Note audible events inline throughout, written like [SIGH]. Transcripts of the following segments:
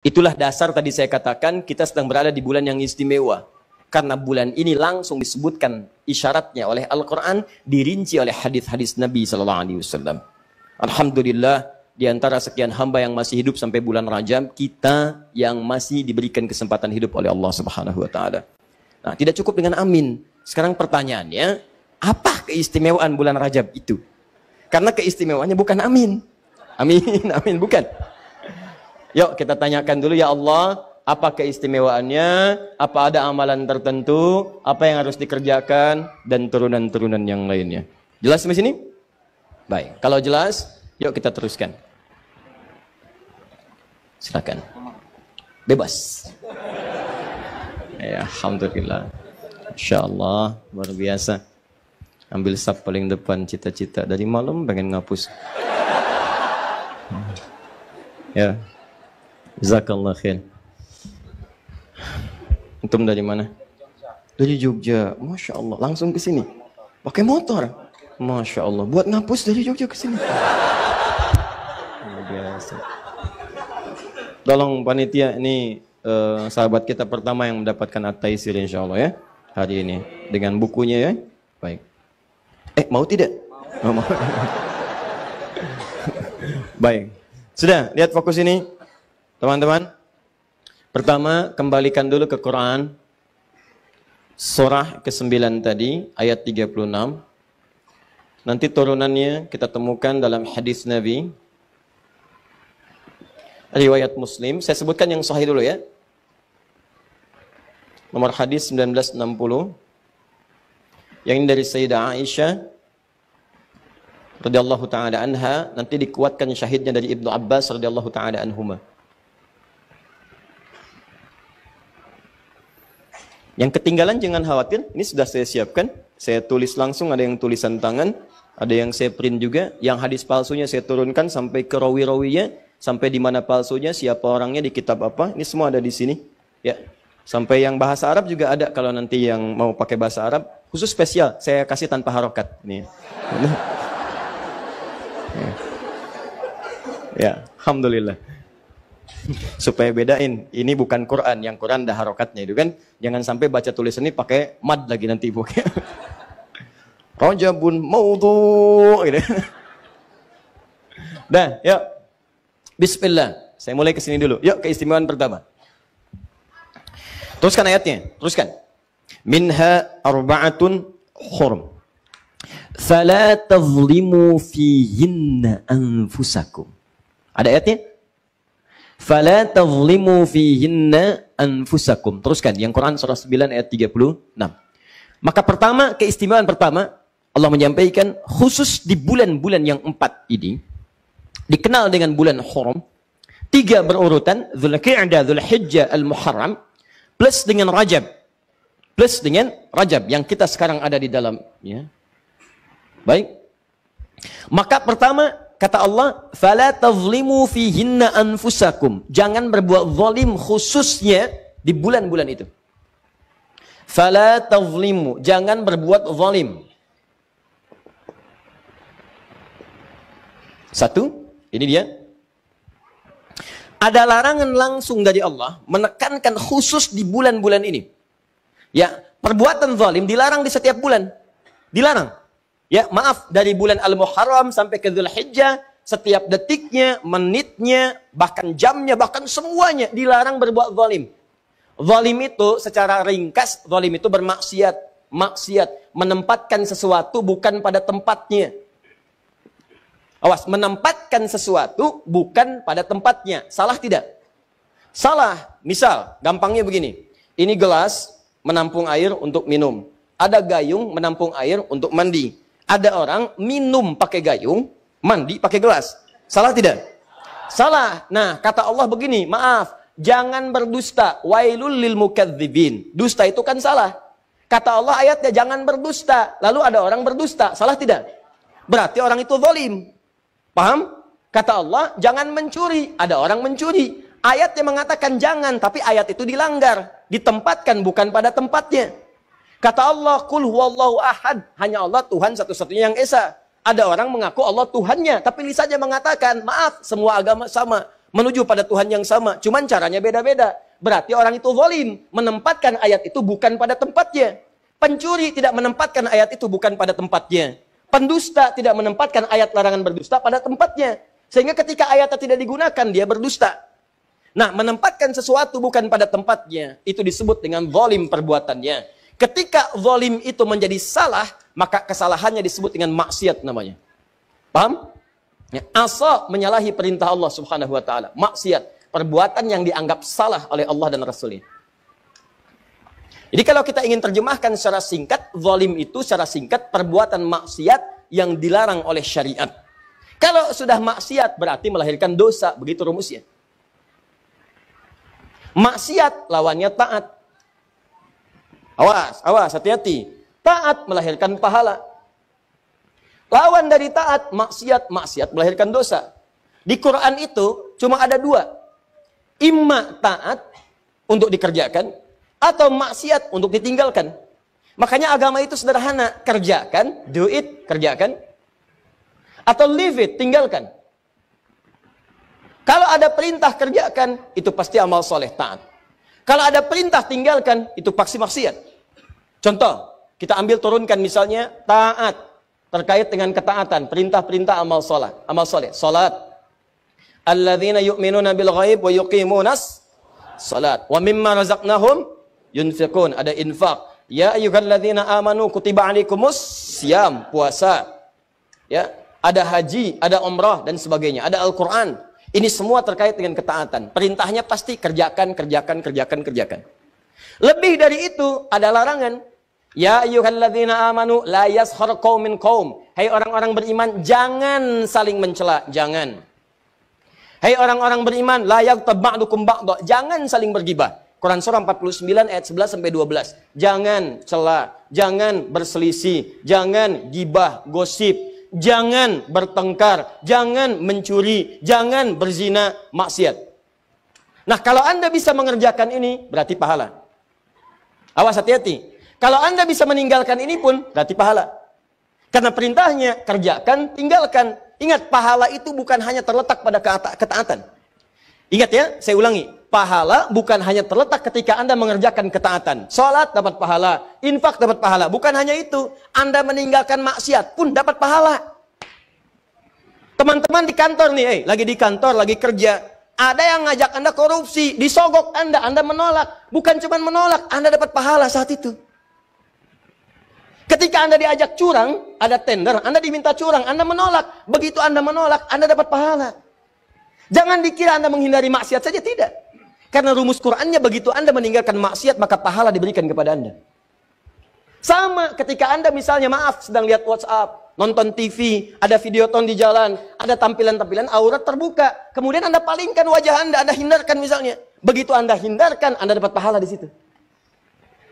Itulah dasar tadi saya katakan kita sedang berada di bulan yang istimewa. Karena bulan ini langsung disebutkan isyaratnya oleh Al-Quran, dirinci oleh hadis-hadis Nabi SAW. Alhamdulillah, di antara sekian hamba yang masih hidup sampai bulan Rajab, kita yang masih diberikan kesempatan hidup oleh Allah Subhanahu Wa Taala. Nah, tidak cukup dengan amin. Sekarang pertanyaannya, apa keistimewaan bulan Rajab itu? Karena keistimewaannya bukan amin. Amin, [LAUGHS] amin, bukan. Yuk kita tanyakan dulu ya Allah, apa keistimewaannya, apa ada amalan tertentu, apa yang harus dikerjakan, dan turunan-turunan yang lainnya. Jelas di sini? Baik, kalau jelas, yuk kita teruskan. Silakan. Bebas. Ya, Alhamdulillah. Insyaallah luar biasa. Ambil sap paling depan cita-cita. Dari malam pengen ngapus. Ya, Jazakallah khair. Antum dari mana? Dari Jogja. Masya Allah. Langsung ke sini. Pakai motor. Masya Allah. Buat ngapus dari Jogja ke sini. Biasa. Tolong panitia ini uh, sahabat kita pertama yang mendapatkan at-taisir insya Allah ya hari ini dengan bukunya ya. Baik. Eh mau tidak? Mau. mau. [LAUGHS] Baik. Sudah lihat fokus ini. Teman-teman, pertama kembalikan dulu ke Quran. Surah ke-9 tadi, ayat 36. Nanti turunannya kita temukan dalam hadis Nabi. Riwayat Muslim. Saya sebutkan yang sahih dulu ya. Nomor hadis 1960. Yang ini dari Sayyidah Aisyah radhiyallahu taala anha nanti dikuatkan syahidnya dari Ibnu Abbas radhiyallahu taala anhuma. Yang ketinggalan jangan khawatir, ini sudah saya siapkan. Saya tulis langsung, ada yang tulisan tangan, ada yang saya print juga. Yang hadis palsunya saya turunkan sampai ke rawi-rawinya, sampai di mana palsunya, siapa orangnya, di kitab apa. Ini semua ada di sini. Ya. Sampai yang bahasa Arab juga ada kalau nanti yang mau pakai bahasa Arab. Khusus spesial, saya kasih tanpa harokat. Nih. [LAUGHS] Ya. ya, Alhamdulillah. [LAUGHS] supaya bedain ini bukan Quran yang Quran ada harokatnya itu kan jangan sampai baca tulis ini pakai mad lagi nanti ibu [LAUGHS] rojabun maudhu gitu. [LAUGHS] Dah, yuk. Bismillah. Saya mulai ke sini dulu. Yuk keistimewaan pertama. Teruskan ayatnya. Teruskan. Minha arba'atun khurm Fala tazlimu fihinna anfusakum. Ada ayatnya? fala tazlimu fihinna anfusakum. Teruskan yang Quran surah 9 ayat 36. Maka pertama keistimewaan pertama Allah menyampaikan khusus di bulan-bulan yang empat ini dikenal dengan bulan Hurum tiga berurutan Dhul-Hijjah, Al-Muharram plus dengan Rajab plus dengan Rajab yang kita sekarang ada di dalam ya. Baik. Maka pertama Kata Allah, "Fala tazlimu fihinna anfusakum." Jangan berbuat zalim khususnya di bulan-bulan itu. Fala tazlimu, jangan berbuat zalim. Satu, ini dia. Ada larangan langsung dari Allah menekankan khusus di bulan-bulan ini. Ya, perbuatan zalim dilarang di setiap bulan. Dilarang. Ya, maaf dari bulan Al-Muharram sampai ke Zulhijjah setiap detiknya, menitnya, bahkan jamnya, bahkan semuanya dilarang berbuat zalim. Zalim itu secara ringkas, zalim itu bermaksiat. Maksiat menempatkan sesuatu bukan pada tempatnya. Awas, menempatkan sesuatu bukan pada tempatnya. Salah tidak? Salah. Misal, gampangnya begini. Ini gelas menampung air untuk minum. Ada gayung menampung air untuk mandi ada orang minum pakai gayung, mandi pakai gelas. Salah tidak? Salah. Nah, kata Allah begini, maaf, jangan berdusta. Wailul lil mukadzibin. Dusta itu kan salah. Kata Allah ayatnya jangan berdusta. Lalu ada orang berdusta, salah tidak? Berarti orang itu zalim. Paham? Kata Allah, jangan mencuri. Ada orang mencuri. Ayatnya mengatakan jangan, tapi ayat itu dilanggar. Ditempatkan bukan pada tempatnya. Kata Allah, kul huwallahu ahad. Hanya Allah Tuhan satu-satunya yang Esa. Ada orang mengaku Allah Tuhannya, tapi lisannya mengatakan, maaf, semua agama sama. Menuju pada Tuhan yang sama, cuman caranya beda-beda. Berarti orang itu zalim, menempatkan ayat itu bukan pada tempatnya. Pencuri tidak menempatkan ayat itu bukan pada tempatnya. Pendusta tidak menempatkan ayat larangan berdusta pada tempatnya. Sehingga ketika ayatnya tidak digunakan, dia berdusta. Nah, menempatkan sesuatu bukan pada tempatnya, itu disebut dengan zalim perbuatannya. Ketika zolim itu menjadi salah, maka kesalahannya disebut dengan maksiat namanya. Paham? Ya, asa menyalahi perintah Allah Subhanahu wa taala. Maksiat, perbuatan yang dianggap salah oleh Allah dan Rasulnya. Jadi kalau kita ingin terjemahkan secara singkat, zolim itu secara singkat perbuatan maksiat yang dilarang oleh syariat. Kalau sudah maksiat berarti melahirkan dosa, begitu rumusnya. Maksiat lawannya taat. Awas, awas, hati-hati. Taat melahirkan pahala. Lawan dari taat, maksiat. Maksiat melahirkan dosa. Di Quran itu cuma ada dua. Imma taat untuk dikerjakan, atau maksiat untuk ditinggalkan. Makanya agama itu sederhana. Kerjakan, do it, kerjakan. Atau leave it, tinggalkan. Kalau ada perintah kerjakan, itu pasti amal soleh taat. Kalau ada perintah tinggalkan, itu pasti maksiat. Contoh, kita ambil turunkan misalnya taat terkait dengan ketaatan, perintah-perintah amal salat, amal salat, salat. Alladzina yu'minuna bil ghaib wa yuqimunas salat wa mimma razaqnahum yunfiqun. Ada infak. Ya ayyuhalladzina amanu kutiba alaikumus siam, puasa. Ya, ada haji, ada umrah dan sebagainya, ada Al-Qur'an. Ini semua terkait dengan ketaatan. Perintahnya pasti kerjakan, kerjakan, kerjakan, kerjakan. Lebih dari itu ada larangan. Ya ayyuhalladzina amanu la yaskhar qaumin qaum. Hai hey, orang-orang beriman, jangan saling mencela, jangan. Hai hey, orang-orang beriman, la yaghtab ba'dukum ba'dha. Jangan saling bergibah. Quran surah 49 ayat 11 sampai 12. Jangan cela, jangan berselisih, jangan gibah, gosip, jangan bertengkar, jangan mencuri, jangan berzina, maksiat. Nah, kalau Anda bisa mengerjakan ini, berarti pahala. Awas hati-hati. Kalau Anda bisa meninggalkan ini pun berarti pahala. Karena perintahnya kerjakan, tinggalkan. Ingat pahala itu bukan hanya terletak pada ketaatan. Ingat ya, saya ulangi. Pahala bukan hanya terletak ketika Anda mengerjakan ketaatan. Salat dapat pahala, infak dapat pahala. Bukan hanya itu, Anda meninggalkan maksiat pun dapat pahala. Teman-teman di kantor nih, eh, lagi di kantor, lagi kerja, ada yang ngajak Anda korupsi, disogok Anda, Anda menolak. Bukan cuma menolak, Anda dapat pahala saat itu. Ketika Anda diajak curang, ada tender, Anda diminta curang, Anda menolak. Begitu Anda menolak, Anda dapat pahala. Jangan dikira Anda menghindari maksiat saja, tidak. Karena rumus Qur'annya begitu Anda meninggalkan maksiat, maka pahala diberikan kepada Anda. Sama ketika Anda misalnya, maaf, sedang lihat WhatsApp, nonton TV, ada video videoton di jalan, ada tampilan-tampilan aurat terbuka. Kemudian Anda palingkan wajah Anda, Anda hindarkan misalnya. Begitu Anda hindarkan, Anda dapat pahala di situ.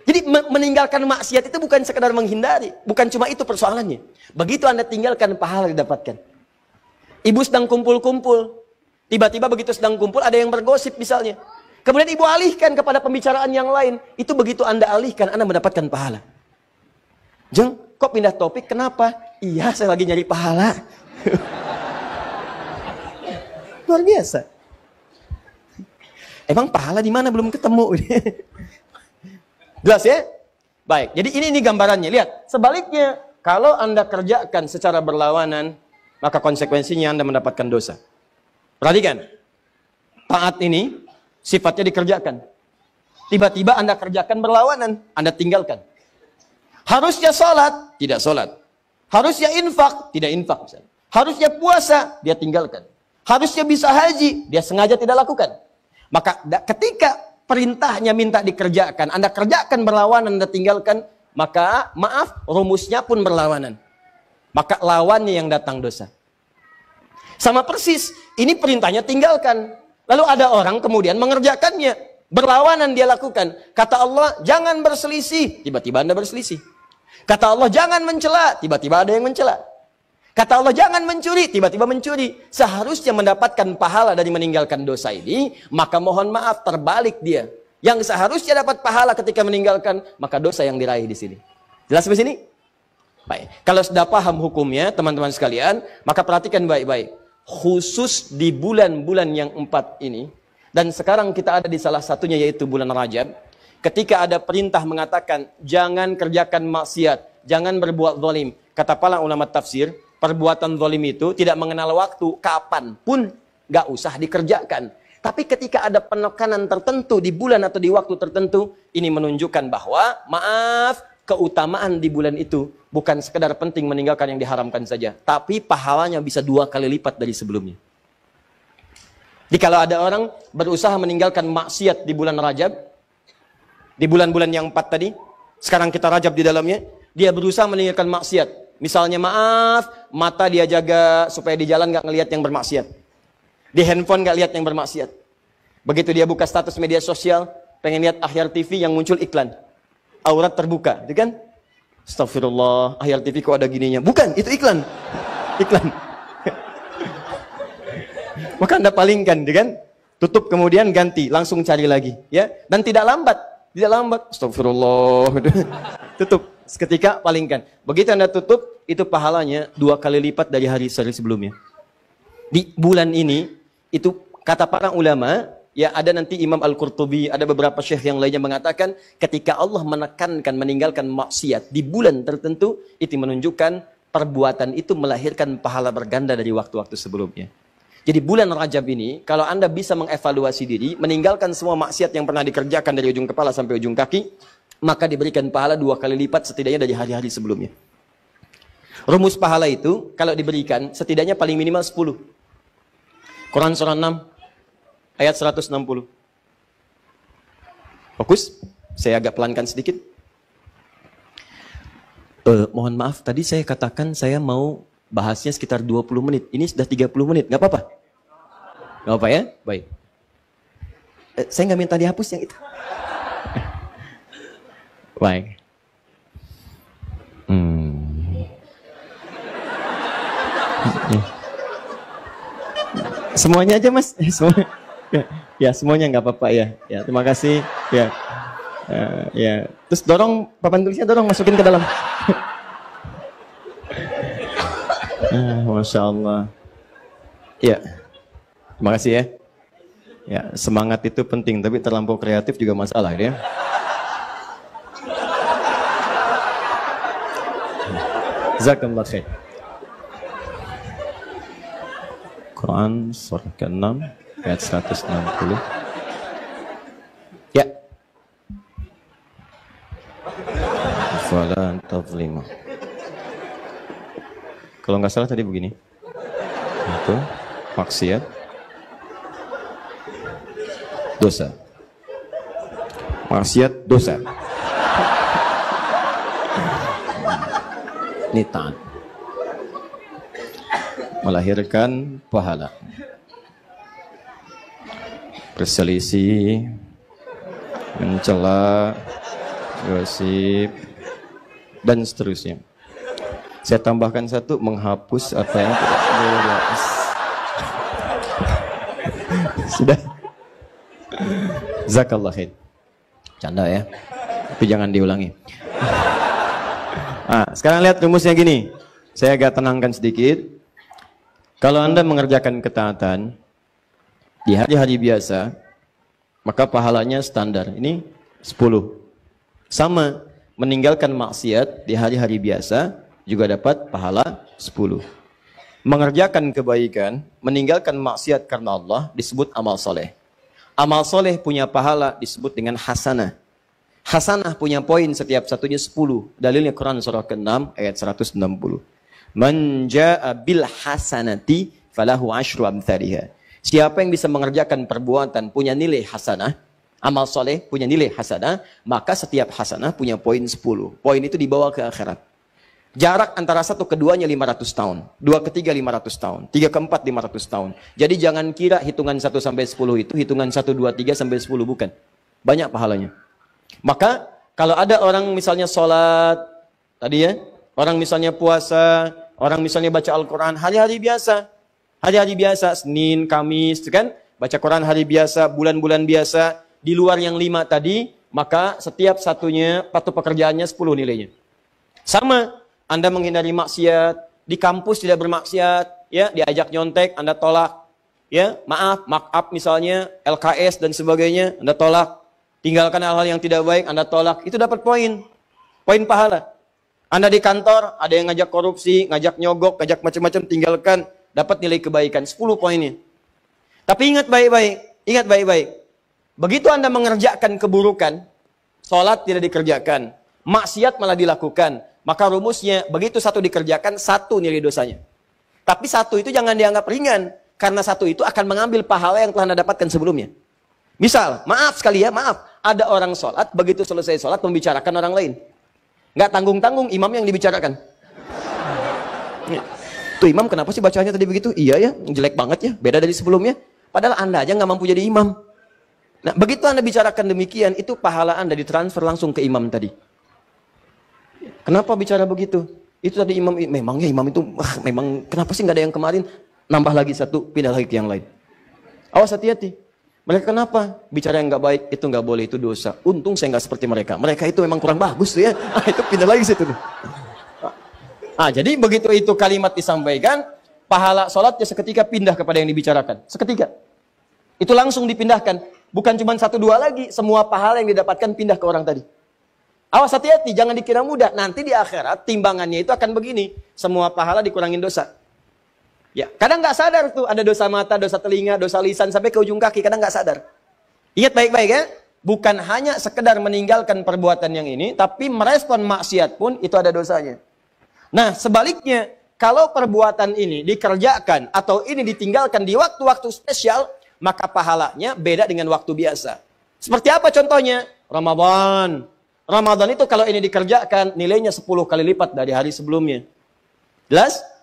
Jadi meninggalkan maksiat itu bukan sekedar menghindari, bukan cuma itu persoalannya. Begitu Anda tinggalkan pahala didapatkan. Ibu sedang kumpul-kumpul, tiba-tiba begitu sedang kumpul ada yang bergosip misalnya. Kemudian ibu alihkan kepada pembicaraan yang lain, itu begitu Anda alihkan Anda mendapatkan pahala. Jeng, kok pindah topik? Kenapa? Iya, saya lagi nyari pahala. [LAUGHS] Luar biasa. Emang pahala di mana belum ketemu? [LAUGHS] Jelas ya? Baik, jadi ini ini gambarannya. Lihat, sebaliknya kalau Anda kerjakan secara berlawanan, maka konsekuensinya Anda mendapatkan dosa. Perhatikan. Taat ini sifatnya dikerjakan. Tiba-tiba Anda kerjakan berlawanan, Anda tinggalkan. Harusnya salat, tidak salat. Harusnya infak, tidak infak misalnya. Harusnya puasa, dia tinggalkan. Harusnya bisa haji, dia sengaja tidak lakukan. Maka ketika perintahnya minta dikerjakan, Anda kerjakan berlawanan, Anda tinggalkan, maka maaf, rumusnya pun berlawanan. Maka lawannya yang datang dosa. Sama persis, ini perintahnya tinggalkan. Lalu ada orang kemudian mengerjakannya. Berlawanan dia lakukan. Kata Allah, jangan berselisih. Tiba-tiba Anda berselisih. Kata Allah, jangan mencela. Tiba-tiba ada yang mencela. Kata Allah jangan mencuri, tiba-tiba mencuri. Seharusnya mendapatkan pahala dari meninggalkan dosa ini, maka mohon maaf terbalik dia. Yang seharusnya dapat pahala ketika meninggalkan, maka dosa yang diraih di sini. Jelas di sini? Baik. Kalau sudah paham hukumnya, teman-teman sekalian, maka perhatikan baik-baik. Khusus di bulan-bulan yang empat ini, dan sekarang kita ada di salah satunya yaitu bulan Rajab, ketika ada perintah mengatakan jangan kerjakan maksiat, jangan berbuat zalim. Kata para ulama tafsir, perbuatan zalim itu tidak mengenal waktu, kapan pun nggak usah dikerjakan. Tapi ketika ada penekanan tertentu di bulan atau di waktu tertentu, ini menunjukkan bahwa maaf, keutamaan di bulan itu bukan sekedar penting meninggalkan yang diharamkan saja, tapi pahalanya bisa dua kali lipat dari sebelumnya. Jadi kalau ada orang berusaha meninggalkan maksiat di bulan Rajab, di bulan-bulan yang empat tadi, sekarang kita Rajab di dalamnya, dia berusaha meninggalkan maksiat, Misalnya maaf, mata dia jaga supaya di jalan nggak ngelihat yang bermaksiat. Di handphone nggak lihat yang bermaksiat. Begitu dia buka status media sosial, pengen lihat akhir TV yang muncul iklan. Aurat terbuka, itu kan? Astagfirullah, akhir TV kok ada gininya. Bukan, itu iklan. Iklan. [LAUGHS] Maka Anda palingkan, gitu kan? Tutup kemudian ganti, langsung cari lagi, ya. Dan tidak lambat, tidak lambat. Astagfirullah. Gitu. [LAUGHS] Tutup seketika palingkan. Begitu Anda tutup, itu pahalanya dua kali lipat dari hari sehari sebelumnya. Di bulan ini, itu kata para ulama, ya ada nanti Imam Al-Qurtubi, ada beberapa syekh yang lainnya mengatakan, ketika Allah menekankan meninggalkan maksiat di bulan tertentu, itu menunjukkan perbuatan itu melahirkan pahala berganda dari waktu-waktu sebelumnya. Jadi bulan Rajab ini, kalau Anda bisa mengevaluasi diri, meninggalkan semua maksiat yang pernah dikerjakan dari ujung kepala sampai ujung kaki, maka diberikan pahala dua kali lipat setidaknya dari hari-hari sebelumnya. Rumus pahala itu kalau diberikan setidaknya paling minimal 10. Quran surah 6 ayat 160. Fokus, saya agak pelankan sedikit. Uh, mohon maaf, tadi saya katakan saya mau bahasnya sekitar 20 menit. Ini sudah 30 menit, nggak apa-apa? Nggak apa ya? Baik. Uh, saya nggak minta dihapus yang itu. Baik. Hmm. Semuanya aja mas. [LAUGHS] Semuanya. Ya, ya semuanya nggak apa-apa ya. Ya terima kasih. Ya. Uh, ya. Terus dorong papan tulisnya dorong masukin ke dalam. uh, [LAUGHS] Masya Allah. Ya. Terima kasih ya. Ya, semangat itu penting, tapi terlampau kreatif juga masalah ya. Jazakumullah khair. Quran surah ke-6 ayat 160. Ya. Fala tazlimu. Kalau nggak salah tadi begini. Itu maksiat dosa. Maksiat dosa. ini melahirkan pahala berselisih mencela gosip dan seterusnya saya tambahkan satu menghapus apa yang tidak jelas [LAUGHS] sudah zakallah khair canda ya tapi jangan diulangi Nah, sekarang lihat rumusnya gini. Saya agak tenangkan sedikit. Kalau Anda mengerjakan ketaatan di hari-hari biasa, maka pahalanya standar. Ini 10. Sama meninggalkan maksiat di hari-hari biasa juga dapat pahala 10. Mengerjakan kebaikan, meninggalkan maksiat karena Allah disebut amal soleh. Amal soleh punya pahala disebut dengan hasanah. Hasanah punya poin setiap satunya 10. Dalilnya Quran surah ke-6 ayat 160. Man jaa bil hasanati falahu ashru amthariha. Siapa yang bisa mengerjakan perbuatan punya nilai hasanah, amal soleh punya nilai hasanah, maka setiap hasanah punya poin 10. Poin itu dibawa ke akhirat. Jarak antara satu keduanya 500 tahun. Dua ketiga 500 tahun. Tiga keempat 500 tahun. Jadi jangan kira hitungan 1 sampai 10 itu hitungan 1, 2, 3 sampai 10. Bukan. Banyak pahalanya. Maka kalau ada orang misalnya sholat, tadi ya, orang misalnya puasa, orang misalnya baca Al-Quran, hari-hari biasa. Hari-hari biasa, Senin, Kamis, kan? Baca Quran hari biasa, bulan-bulan biasa, di luar yang lima tadi, maka setiap satunya, patuh pekerjaannya sepuluh nilainya. Sama, Anda menghindari maksiat, di kampus tidak bermaksiat, ya diajak nyontek, Anda tolak. Ya, maaf, markup misalnya, LKS dan sebagainya, Anda tolak Tinggalkan hal-hal yang tidak baik, Anda tolak, itu dapat poin. Poin pahala. Anda di kantor, ada yang ngajak korupsi, ngajak nyogok, ngajak macam-macam, tinggalkan, dapat nilai kebaikan, 10 poinnya. Tapi ingat baik-baik, ingat baik-baik. Begitu Anda mengerjakan keburukan, sholat tidak dikerjakan, maksiat malah dilakukan, maka rumusnya begitu satu dikerjakan, satu nilai dosanya. Tapi satu itu jangan dianggap ringan, karena satu itu akan mengambil pahala yang telah Anda dapatkan sebelumnya. Misal, maaf sekali ya, maaf ada orang sholat, begitu selesai sholat membicarakan orang lain. Nggak tanggung-tanggung imam yang dibicarakan. Iya. Tuh imam kenapa sih bacanya tadi begitu? Iya ya, jelek banget ya, beda dari sebelumnya. Padahal anda aja nggak mampu jadi imam. Nah, begitu anda bicarakan demikian, itu pahala anda ditransfer langsung ke imam tadi. Kenapa bicara begitu? Itu tadi imam, memangnya imam itu, ah, memang kenapa sih nggak ada yang kemarin? Nambah lagi satu, pindah lagi ke yang lain. Awas hati-hati. Mereka kenapa? Bicara yang nggak baik, itu nggak boleh, itu dosa. Untung saya nggak seperti mereka. Mereka itu memang kurang bagus tuh ya. Ah, [LAUGHS] itu pindah lagi situ. Ah, ah, jadi begitu itu kalimat disampaikan, pahala sholatnya seketika pindah kepada yang dibicarakan. Seketika. Itu langsung dipindahkan. Bukan cuma satu dua lagi, semua pahala yang didapatkan pindah ke orang tadi. Awas hati-hati, jangan dikira mudah. Nanti di akhirat timbangannya itu akan begini. Semua pahala dikurangin dosa. Ya, kadang nggak sadar tuh ada dosa mata, dosa telinga, dosa lisan sampai ke ujung kaki, kadang nggak sadar. Ingat baik-baik ya, bukan hanya sekedar meninggalkan perbuatan yang ini, tapi merespon maksiat pun itu ada dosanya. Nah, sebaliknya, kalau perbuatan ini dikerjakan atau ini ditinggalkan di waktu-waktu spesial, maka pahalanya beda dengan waktu biasa. Seperti apa contohnya? Ramadan. Ramadan itu kalau ini dikerjakan, nilainya 10 kali lipat dari hari sebelumnya. Jelas?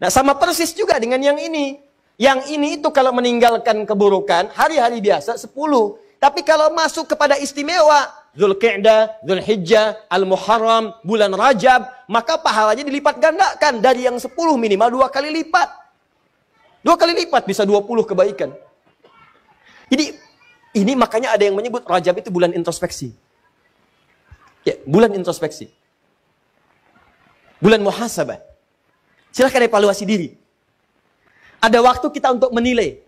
Nah sama persis juga dengan yang ini. Yang ini itu kalau meninggalkan keburukan, hari-hari biasa 10. Tapi kalau masuk kepada istimewa, Zulqi'dah, Zulhijjah, Al-Muharram, bulan Rajab, maka pahalanya dilipat gandakan dari yang 10 minimal dua kali lipat. Dua kali lipat bisa 20 kebaikan. Jadi ini makanya ada yang menyebut Rajab itu bulan introspeksi. Ya, bulan introspeksi. Bulan muhasabah. Silahkan evaluasi diri. Ada waktu kita untuk menilai.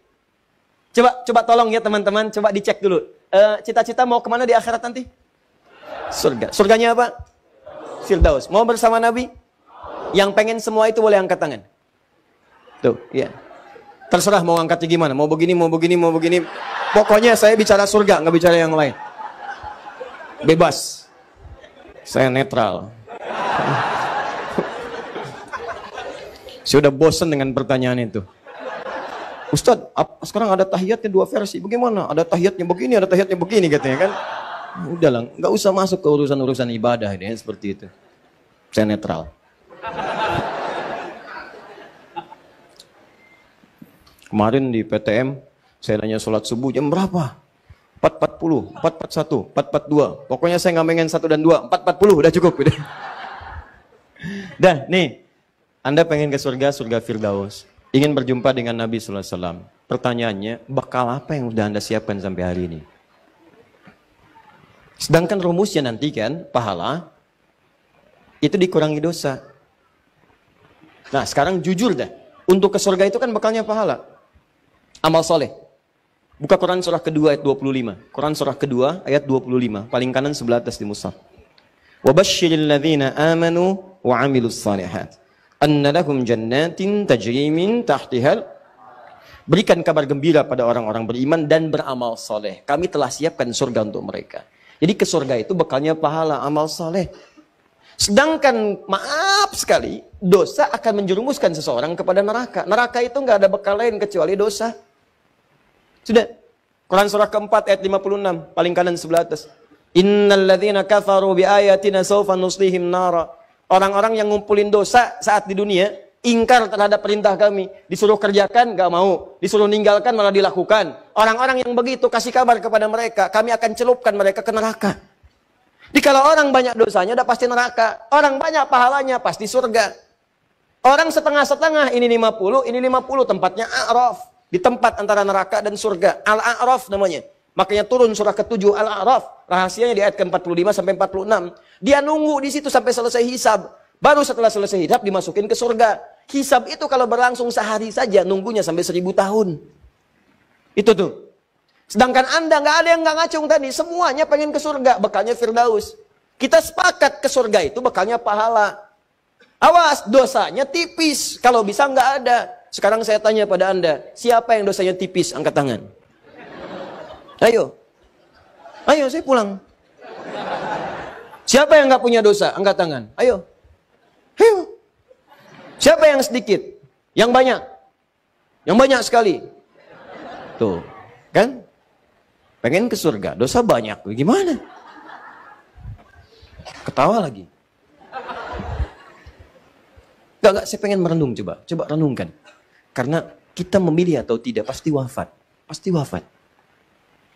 Coba coba tolong ya teman-teman, coba dicek dulu. Eh, cita-cita uh, mau kemana di akhirat nanti? Surga. Surganya apa? Firdaus. Mau bersama Nabi? Yang pengen semua itu boleh angkat tangan. Tuh, ya. Terserah mau angkatnya gimana. Mau begini, mau begini, mau begini. Pokoknya saya bicara surga, nggak bicara yang lain. Bebas. Saya netral. Saya udah bosen dengan pertanyaan itu. Ustadz, sekarang ada tahiyatnya dua versi. Bagaimana? Ada tahiyatnya begini, ada tahiyatnya begini katanya kan. Udah lah, nggak usah masuk ke urusan-urusan ibadah ini ya, seperti itu. Saya netral. Kemarin di PTM, saya nanya sholat subuh jam berapa? 4.40, 4.41, 4.42. Pokoknya saya nggak pengen 1 dan 2, 4.40 udah cukup. [LAUGHS] Udah. Dah, nih, anda pengen ke surga, surga Firdaus. Ingin berjumpa dengan Nabi Sallallahu Alaihi Wasallam. Pertanyaannya, bakal apa yang sudah Anda siapkan sampai hari ini? Sedangkan rumusnya nanti kan, pahala, itu dikurangi dosa. Nah sekarang jujur deh, untuk ke surga itu kan bakalnya pahala. Amal soleh. Buka Quran surah kedua ayat 25. Quran surah kedua ayat 25. Paling kanan sebelah atas di Musa. وَبَشِّرِ الَّذِينَ آمَنُوا وَعَمِلُوا الصَّالِحَاتِ anna lahum jannatin tajri tahtihal Berikan kabar gembira pada orang-orang beriman dan beramal soleh. Kami telah siapkan surga untuk mereka. Jadi ke surga itu bekalnya pahala amal soleh. Sedangkan maaf sekali, dosa akan menjerumuskan seseorang kepada neraka. Neraka itu nggak ada bekal lain kecuali dosa. Sudah. Quran surah keempat ayat 56, paling kanan sebelah atas. Innal ladhina kafaru bi ayatina sawfa nuslihim nara Orang-orang yang ngumpulin dosa saat di dunia, ingkar terhadap perintah kami. Disuruh kerjakan, gak mau. Disuruh ninggalkan, malah dilakukan. Orang-orang yang begitu, kasih kabar kepada mereka. Kami akan celupkan mereka ke neraka. Jadi kalau orang banyak dosanya, udah pasti neraka. Orang banyak pahalanya, pasti surga. Orang setengah-setengah, ini 50, ini 50. Tempatnya A'raf. Di tempat antara neraka dan surga. Al-A'raf namanya. Makanya turun surah ke-7 Al-A'raf. Rahasianya di ayat ke-45 sampai 46. Dia nunggu di situ sampai selesai hisab. Baru setelah selesai hisab dimasukin ke surga. Hisab itu kalau berlangsung sehari saja nunggunya sampai seribu tahun. Itu tuh. Sedangkan anda nggak ada yang nggak ngacung tadi. Semuanya pengen ke surga. Bekalnya Firdaus. Kita sepakat ke surga itu bekalnya pahala. Awas dosanya tipis. Kalau bisa nggak ada. Sekarang saya tanya pada anda. Siapa yang dosanya tipis? Angkat tangan. Ayo. Ayo saya pulang. Siapa yang nggak punya dosa? Angkat tangan. Ayo. Ayo. Siapa yang sedikit? Yang banyak? Yang banyak sekali. Tuh. Kan? Pengen ke surga. Dosa banyak. Gimana? Ketawa lagi. Gak, gak. Saya pengen merenung coba. Coba renungkan. Karena kita memilih atau tidak pasti wafat. Pasti wafat.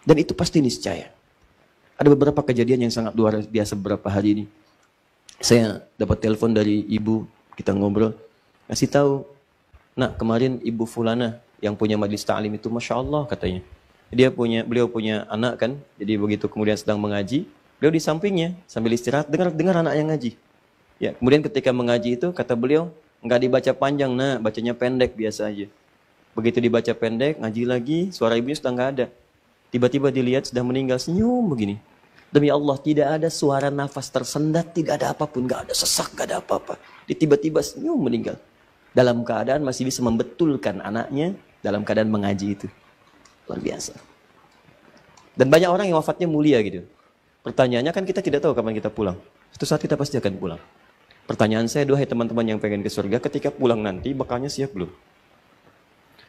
Dan itu pasti niscaya. Ada beberapa kejadian yang sangat luar biasa beberapa hari ini. Saya dapat telepon dari ibu, kita ngobrol. Kasih tahu, nak kemarin ibu Fulana yang punya majelis ta'lim itu Masya Allah katanya. Dia punya, beliau punya anak kan, jadi begitu kemudian sedang mengaji, beliau di sampingnya sambil istirahat dengar dengar anak yang ngaji. Ya, kemudian ketika mengaji itu kata beliau nggak dibaca panjang, nah bacanya pendek biasa aja. Begitu dibaca pendek, ngaji lagi, suara ibunya sudah nggak ada. Tiba-tiba dilihat sudah meninggal senyum begini. Demi Allah tidak ada suara nafas tersendat, tidak ada apapun, nggak ada sesak, nggak ada apa-apa. Tiba-tiba senyum meninggal. Dalam keadaan masih bisa membetulkan anaknya dalam keadaan mengaji itu. Luar biasa. Dan banyak orang yang wafatnya mulia gitu. Pertanyaannya kan kita tidak tahu kapan kita pulang. Suatu saat kita pasti akan pulang. Pertanyaan saya, dohai teman-teman yang pengen ke surga, ketika pulang nanti, bekalnya siap belum?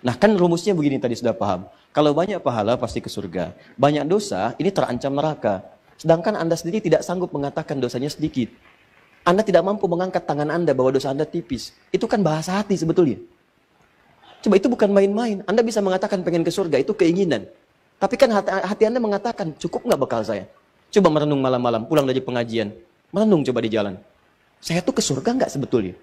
Nah kan rumusnya begini tadi sudah paham. Kalau banyak pahala pasti ke surga. Banyak dosa ini terancam neraka. Sedangkan Anda sendiri tidak sanggup mengatakan dosanya sedikit. Anda tidak mampu mengangkat tangan Anda bahwa dosa Anda tipis. Itu kan bahasa hati sebetulnya. Coba itu bukan main-main. Anda bisa mengatakan pengen ke surga, itu keinginan. Tapi kan hati, hati Anda mengatakan, cukup nggak bekal saya? Coba merenung malam-malam, pulang dari pengajian. Merenung coba di jalan. Saya tuh ke surga nggak sebetulnya?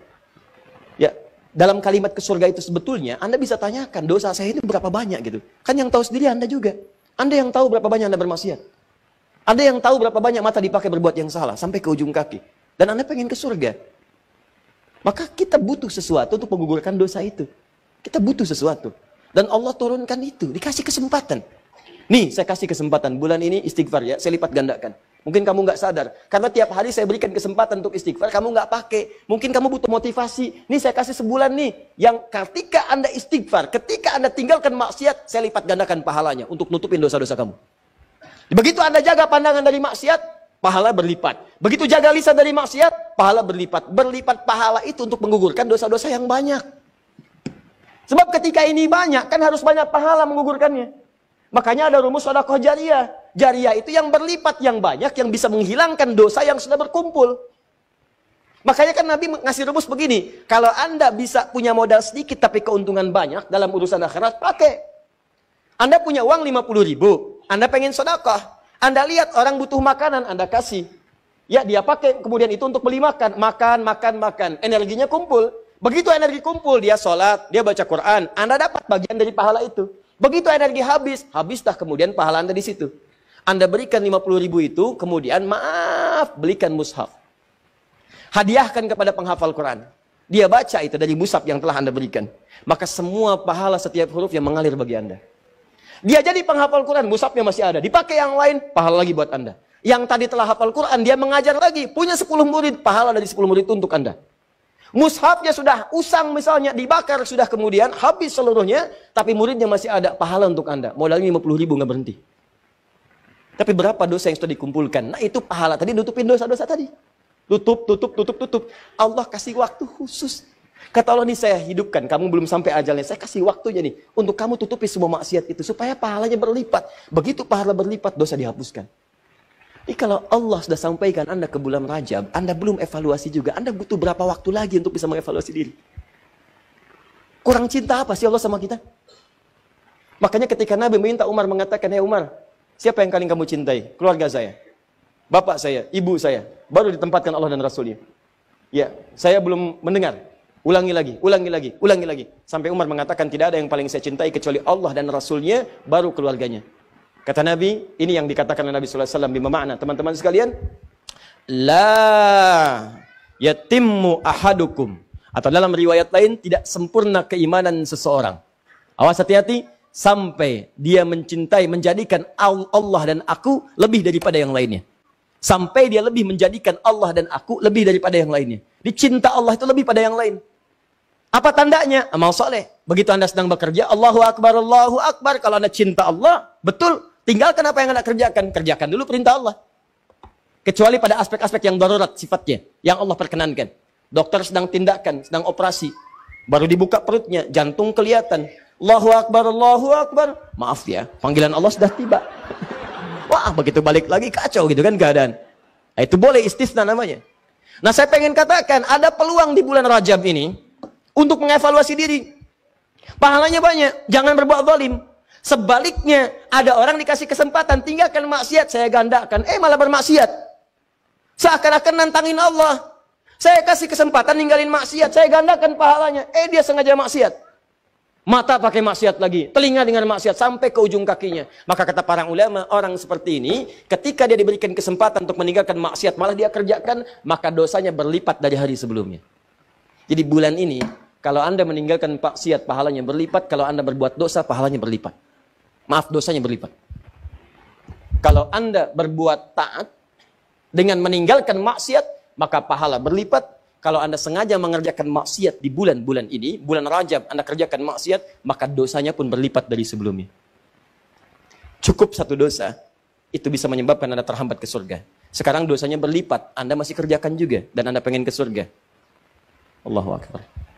dalam kalimat ke surga itu sebetulnya Anda bisa tanyakan dosa saya ini berapa banyak gitu. Kan yang tahu sendiri Anda juga. Anda yang tahu berapa banyak Anda bermaksiat. Anda yang tahu berapa banyak mata dipakai berbuat yang salah sampai ke ujung kaki. Dan Anda pengen ke surga. Maka kita butuh sesuatu untuk menggugurkan dosa itu. Kita butuh sesuatu. Dan Allah turunkan itu, dikasih kesempatan. Nih, saya kasih kesempatan bulan ini istighfar ya, saya lipat gandakan. Mungkin kamu nggak sadar. Karena tiap hari saya berikan kesempatan untuk istighfar, kamu nggak pakai. Mungkin kamu butuh motivasi. Nih saya kasih sebulan nih. Yang ketika Anda istighfar, ketika Anda tinggalkan maksiat, saya lipat gandakan pahalanya untuk nutupin dosa-dosa kamu. Begitu Anda jaga pandangan dari maksiat, pahala berlipat. Begitu jaga lisan dari maksiat, pahala berlipat. Berlipat pahala itu untuk menggugurkan dosa-dosa yang banyak. Sebab ketika ini banyak, kan harus banyak pahala menggugurkannya. Makanya ada rumus sodakoh jariah. Jariah itu yang berlipat yang banyak yang bisa menghilangkan dosa yang sudah berkumpul. Makanya kan Nabi ngasih rumus begini, kalau Anda bisa punya modal sedikit tapi keuntungan banyak dalam urusan akhirat, pakai. Anda punya uang 50 ribu, Anda pengen sodakoh, Anda lihat orang butuh makanan, Anda kasih. Ya dia pakai, kemudian itu untuk beli makan, makan, makan, makan. Energinya kumpul. Begitu energi kumpul, dia sholat, dia baca Quran, Anda dapat bagian dari pahala itu. Begitu energi habis, habislah kemudian pahala Anda di situ. Anda berikan 50 ribu itu, kemudian maaf, belikan mushaf. Hadiahkan kepada penghafal Quran. Dia baca itu dari mushaf yang telah Anda berikan. Maka semua pahala setiap huruf yang mengalir bagi Anda. Dia jadi penghafal Quran, mushafnya masih ada. Dipakai yang lain, pahala lagi buat Anda. Yang tadi telah hafal Quran, dia mengajar lagi. Punya 10 murid, pahala dari 10 murid untuk Anda. Mushafnya sudah usang misalnya, dibakar sudah kemudian, habis seluruhnya. Tapi muridnya masih ada, pahala untuk Anda. Modalnya 50 ribu, nggak berhenti. Tapi berapa dosa yang sudah dikumpulkan? Nah itu pahala tadi nutupin dosa-dosa tadi. Tutup, tutup, tutup, tutup. Allah kasih waktu khusus. Kata Allah nih saya hidupkan, kamu belum sampai ajalnya. Saya kasih waktunya nih untuk kamu tutupi semua maksiat itu supaya pahalanya berlipat. Begitu pahala berlipat, dosa dihapuskan. Ini kalau Allah sudah sampaikan Anda ke bulan Rajab, Anda belum evaluasi juga. Anda butuh berapa waktu lagi untuk bisa mengevaluasi diri? Kurang cinta apa sih Allah sama kita? Makanya ketika Nabi minta Umar mengatakan, "Ya Umar, Siapa yang paling kamu cintai? Keluarga saya. Bapak saya, ibu saya. Baru ditempatkan Allah dan Rasulnya. Ya, saya belum mendengar. Ulangi lagi, ulangi lagi, ulangi lagi. Sampai Umar mengatakan tidak ada yang paling saya cintai kecuali Allah dan Rasulnya, baru keluarganya. Kata Nabi, ini yang dikatakan oleh Nabi SAW alaihi wasallam Teman-teman sekalian, la yatimmu ahadukum atau dalam riwayat lain tidak sempurna keimanan seseorang. Awas hati-hati, sampai dia mencintai, menjadikan Allah dan aku lebih daripada yang lainnya. Sampai dia lebih menjadikan Allah dan aku lebih daripada yang lainnya. Dicinta Allah itu lebih pada yang lain. Apa tandanya? Amal soleh. Begitu Anda sedang bekerja, Allahu Akbar, Allahu Akbar. Kalau Anda cinta Allah, betul. Tinggalkan apa yang Anda kerjakan. Kerjakan dulu perintah Allah. Kecuali pada aspek-aspek yang darurat sifatnya. Yang Allah perkenankan. Dokter sedang tindakan, sedang operasi. Baru dibuka perutnya, jantung kelihatan. Allahu Akbar, Allahu Akbar. Maaf ya, panggilan Allah sudah tiba. Wah, begitu balik lagi kacau gitu kan keadaan. Nah, itu boleh istisna namanya. Nah, saya pengen katakan ada peluang di bulan Rajab ini untuk mengevaluasi diri. Pahalanya banyak, jangan berbuat zalim. Sebaliknya, ada orang dikasih kesempatan tinggalkan maksiat, saya gandakan. Eh, malah bermaksiat. Seakan-akan nantangin Allah. Saya kasih kesempatan ninggalin maksiat, saya gandakan pahalanya. Eh, dia sengaja maksiat. Mata pakai maksiat lagi, telinga dengan maksiat sampai ke ujung kakinya. Maka kata para ulama, orang seperti ini ketika dia diberikan kesempatan untuk meninggalkan maksiat malah dia kerjakan, maka dosanya berlipat dari hari sebelumnya. Jadi bulan ini kalau Anda meninggalkan maksiat pahalanya berlipat, kalau Anda berbuat dosa pahalanya berlipat. Maaf, dosanya berlipat. Kalau Anda berbuat taat dengan meninggalkan maksiat, maka pahala berlipat, kalau Anda sengaja mengerjakan maksiat di bulan-bulan ini, bulan Rajab Anda kerjakan maksiat, maka dosanya pun berlipat dari sebelumnya. Cukup satu dosa, itu bisa menyebabkan Anda terhambat ke surga. Sekarang dosanya berlipat, Anda masih kerjakan juga, dan Anda pengen ke surga. Allahu Akbar.